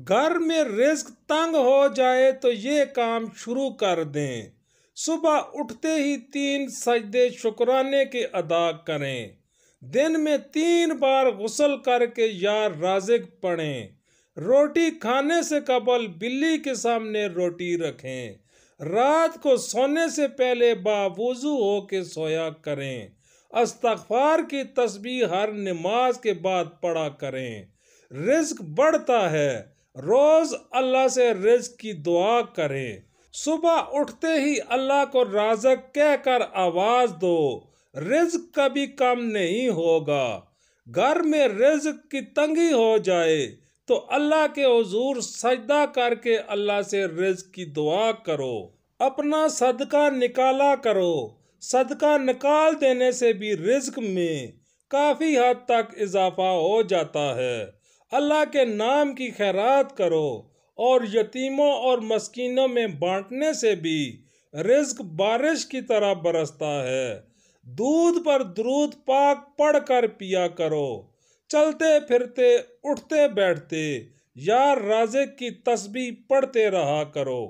घर में रिस्क तंग हो जाए तो ये काम शुरू कर दें सुबह उठते ही तीन सजदे शुक्राने के अदा करें दिन में तीन बार गसल करके यार राजिक पढ़ें रोटी खाने से कबल बिल्ली के सामने रोटी रखें रात को सोने से पहले बावजू हो के सोया करें अस्तफार की तस्बी हर नमाज के बाद पढ़ा करें रिस्क बढ़ता है रोज अल्लाह से रिज की दुआ करें सुबह उठते ही अल्लाह को राजक कहकर आवाज दो रिज कभी कम नहीं होगा घर में रिज की तंगी हो जाए तो अल्लाह के हजूर सजदा करके अल्लाह से रिज की दुआ करो अपना सदका निकाला करो सदका निकाल देने से भी रिज्क में काफ़ी हद तक इजाफा हो जाता है अल्लाह के नाम की खैरात करो और यतीमों और मस्किनों में बांटने से भी रिज्क बारिश की तरह बरसता है दूध पर द्रूद पाक पढ़ कर पिया करो चलते फिरते उठते बैठते यार राजे की तस्बी पढ़ते रहा करो